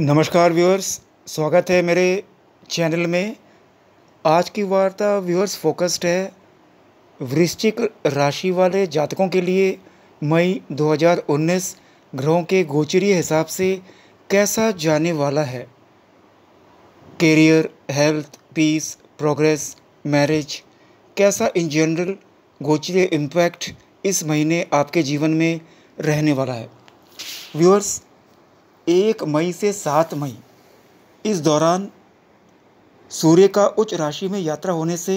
नमस्कार व्यूअर्स स्वागत है मेरे चैनल में आज की वार्ता व्यूअर्स फोकस्ड है वृश्चिक राशि वाले जातकों के लिए मई 2019 ग्रहों के गोचरीय हिसाब से कैसा जाने वाला है career health peace progress marriage कैसा इन जनरल गोचरीय इम्पैक्ट इस महीने आपके जीवन में रहने वाला है व्यूअर्स एक मई से सात मई इस दौरान सूर्य का उच्च राशि में यात्रा होने से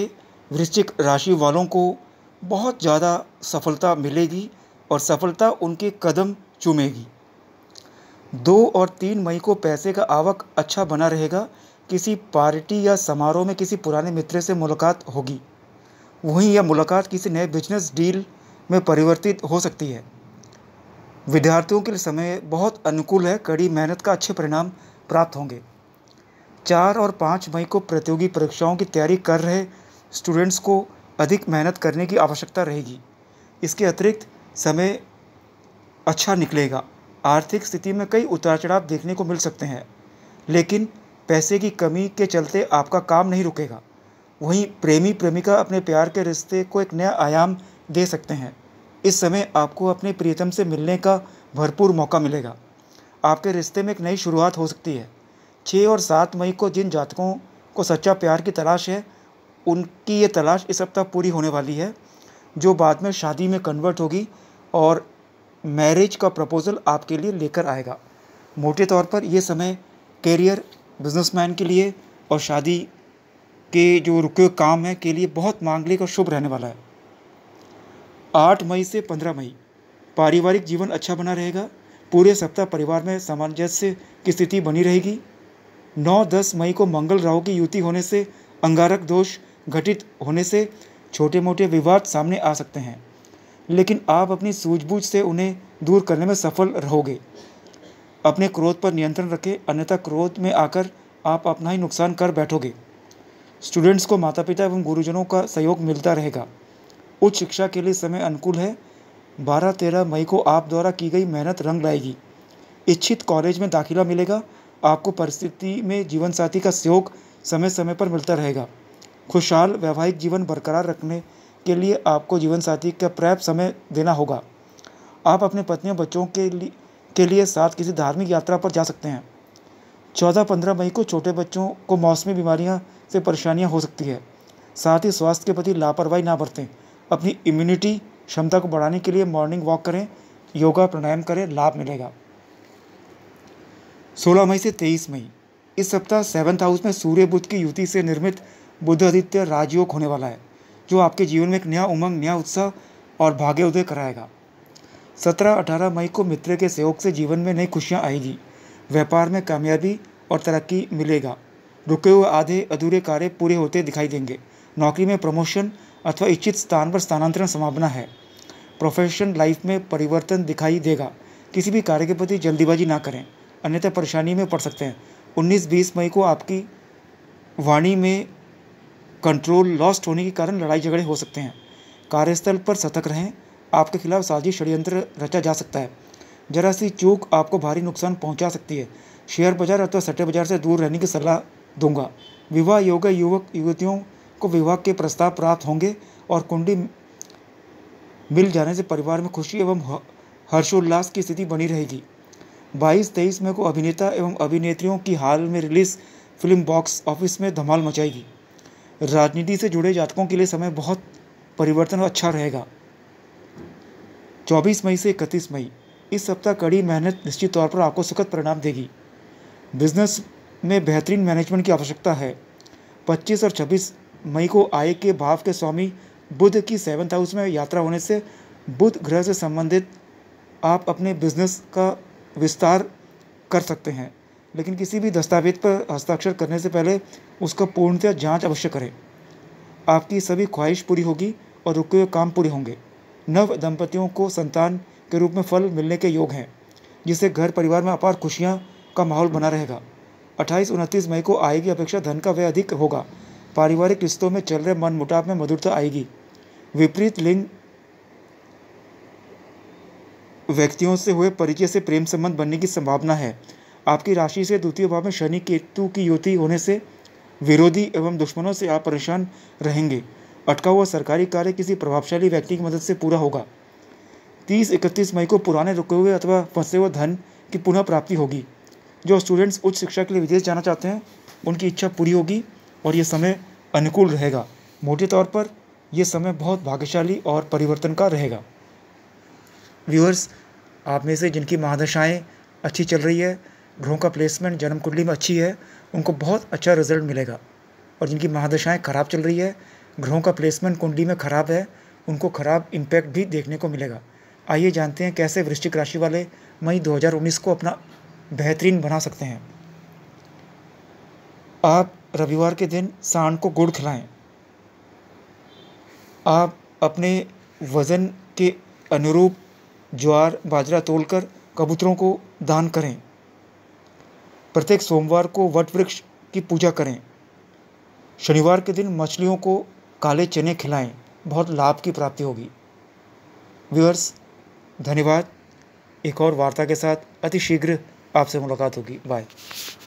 वृश्चिक राशि वालों को बहुत ज़्यादा सफलता मिलेगी और सफलता उनके कदम चूमेगी दो और तीन मई को पैसे का आवक अच्छा बना रहेगा किसी पार्टी या समारोह में किसी पुराने मित्र से मुलाकात होगी वहीं यह मुलाकात किसी नए बिजनेस डील में परिवर्तित हो सकती है विद्यार्थियों के लिए समय बहुत अनुकूल है कड़ी मेहनत का अच्छे परिणाम प्राप्त होंगे चार और पाँच मई को प्रतियोगी परीक्षाओं की तैयारी कर रहे स्टूडेंट्स को अधिक मेहनत करने की आवश्यकता रहेगी इसके अतिरिक्त समय अच्छा निकलेगा आर्थिक स्थिति में कई उतार चढ़ाव देखने को मिल सकते हैं लेकिन पैसे की कमी के चलते आपका काम नहीं रुकेगा वहीं प्रेमी प्रेमिका अपने प्यार के रिश्ते को एक नया आयाम दे सकते हैं इस समय आपको अपने प्रियतम से मिलने का भरपूर मौका मिलेगा आपके रिश्ते में एक नई शुरुआत हो सकती है छः और सात मई को जिन जातकों को सच्चा प्यार की तलाश है उनकी ये तलाश इस सप्ताह पूरी होने वाली है जो बाद में शादी में कन्वर्ट होगी और मैरिज का प्रपोज़ल आपके लिए लेकर आएगा मोटे तौर पर यह समय कैरियर बिजनेसमैन के लिए और शादी के जो रुके काम है के लिए बहुत मांगलिक और शुभ रहने वाला है आठ मई से पंद्रह मई पारिवारिक जीवन अच्छा बना रहेगा पूरे सप्ताह परिवार में सामंजस्य की स्थिति बनी रहेगी नौ दस मई को मंगल राहु की युति होने से अंगारक दोष घटित होने से छोटे मोटे विवाद सामने आ सकते हैं लेकिन आप अपनी सूझबूझ से उन्हें दूर करने में सफल रहोगे अपने क्रोध पर नियंत्रण रखें अन्यथा क्रोध में आकर आप अपना ही नुकसान कर बैठोगे स्टूडेंट्स को माता पिता एवं गुरुजनों का सहयोग मिलता रहेगा उच्च शिक्षा के लिए समय अनुकूल है बारह तेरह मई को आप द्वारा की गई मेहनत रंग लाएगी इच्छित कॉलेज में दाखिला मिलेगा आपको परिस्थिति में जीवन साथी का सहयोग समय समय पर मिलता रहेगा खुशहाल वैवाहिक जीवन बरकरार रखने के लिए आपको जीवन साथी का पर्याप्त समय देना होगा आप अपने पत्नी और बच्चों के लिए के लिए साथ किसी धार्मिक यात्रा पर जा सकते हैं चौदह पंद्रह मई को छोटे बच्चों को मौसमी बीमारियां से परेशानियां हो सकती है साथ ही स्वास्थ्य के प्रति लापरवाही ना बरतें अपनी इम्यूनिटी क्षमता को बढ़ाने के लिए मॉर्निंग वॉक करें योगा प्राणायाम करें लाभ मिलेगा 16 मई से 23 मई इस सप्ताह सेवन्थ हाउस में सूर्य बुद्ध की युति से निर्मित बुद्ध आदित्य राजयोग होने वाला है जो आपके जीवन में एक नया उमंग नया उत्साह और भाग्य उदय कराएगा सत्रह अठारह मई को मित्र के सहयोग से जीवन में नई खुशियां आएगी व्यापार में कामयाबी और तरक्की मिलेगा रुके हुए आधे अधूरे कार्य पूरे होते दिखाई देंगे नौकरी में प्रमोशन अथवा इच्छित स्थान पर स्थानांतरण संभावना है प्रोफेशन लाइफ में परिवर्तन दिखाई देगा किसी भी कार्य के प्रति जल्दीबाजी ना करें अन्यथा परेशानी में पड़ सकते हैं उन्नीस बीस मई को आपकी वाणी में कंट्रोल लॉस्ट होने के कारण लड़ाई झगड़े हो सकते हैं कार्यस्थल पर सतर्क रहें आपके खिलाफ साजिश षडयंत्र रचा जा सकता है जरा सी चूक आपको भारी नुकसान पहुंचा सकती है शेयर बाजार अथवा सट्टे बाजार से दूर रहने की सलाह दूंगा विवाह योग्य युवक युवतियों को विवाह के प्रस्ताव प्राप्त होंगे और कुंडी मिल जाने से परिवार में खुशी एवं हर्षोल्लास की स्थिति बनी रहेगी बाईस तेईस मई को अभिनेता एवं अभिनेत्रियों की हाल में रिलीज फिल्म बॉक्स ऑफिस में धमाल मचाएगी राजनीति से जुड़े जातकों के लिए समय बहुत परिवर्तन अच्छा रहेगा 24 मई से इकतीस मई इस सप्ताह कड़ी मेहनत निश्चित तौर पर आपको सुखद परिणाम देगी बिजनेस में बेहतरीन मैनेजमेंट की आवश्यकता है 25 और मई को आय के भाव के स्वामी बुद्ध की सेवन्थ हाउस में यात्रा होने से बुद्ध ग्रह से संबंधित आप अपने बिजनेस का विस्तार कर सकते हैं लेकिन किसी भी दस्तावेज पर हस्ताक्षर करने से पहले उसका पूर्णतः जांच अवश्य करें आपकी सभी ख्वाहिश पूरी होगी और रुके हुए काम पूरे होंगे नव दंपतियों को संतान के रूप में फल मिलने के योग हैं जिससे घर परिवार में अपार खुशियाँ का माहौल बना रहेगा अट्ठाईस उनतीस मई को आय की अपेक्षा धन का व्यय अधिक होगा पारिवारिक रिश्तों में चल रहे मनमुटाव में मधुरता आएगी विपरीत लिंग व्यक्तियों से हुए परिचय से प्रेम संबंध बनने की संभावना है आपकी राशि से द्वितीय भाव में शनि केतु की युति होने से विरोधी एवं दुश्मनों से आप परेशान रहेंगे अटका हुआ सरकारी कार्य किसी प्रभावशाली व्यक्ति की मदद से पूरा होगा तीस इकतीस मई को पुराने रुके हुए अथवा फंसे हुए धन की पुनः प्राप्ति होगी जो स्टूडेंट्स उच्च शिक्षा के लिए विदेश जाना चाहते हैं उनकी इच्छा पूरी होगी और ये समय अनुकूल रहेगा मोटे तौर पर यह समय बहुत भाग्यशाली और परिवर्तन का रहेगा व्यूअर्स आप में से जिनकी महादशाएँ अच्छी चल रही है ग्रहों का प्लेसमेंट जन्म कुंडली में अच्छी है उनको बहुत अच्छा रिजल्ट मिलेगा और जिनकी महादशाएँ खराब चल रही है ग्रहों का प्लेसमेंट कुंडली में ख़राब है उनको ख़राब इम्पैक्ट भी देखने को मिलेगा आइए जानते हैं कैसे वृश्चिक राशि वाले मई 2019 को अपना बेहतरीन बना सकते हैं आप रविवार के दिन सांड को गुड़ खिलाएं आप अपने वज़न के अनुरूप ज्वार बाजरा तोलकर कबूतरों को दान करें प्रत्येक सोमवार को वट वृक्ष की पूजा करें शनिवार के दिन मछलियों को काले चने खिलाएं बहुत लाभ की प्राप्ति होगी व्यूअर्स धन्यवाद एक और वार्ता के साथ अति शीघ्र आपसे मुलाकात होगी बाय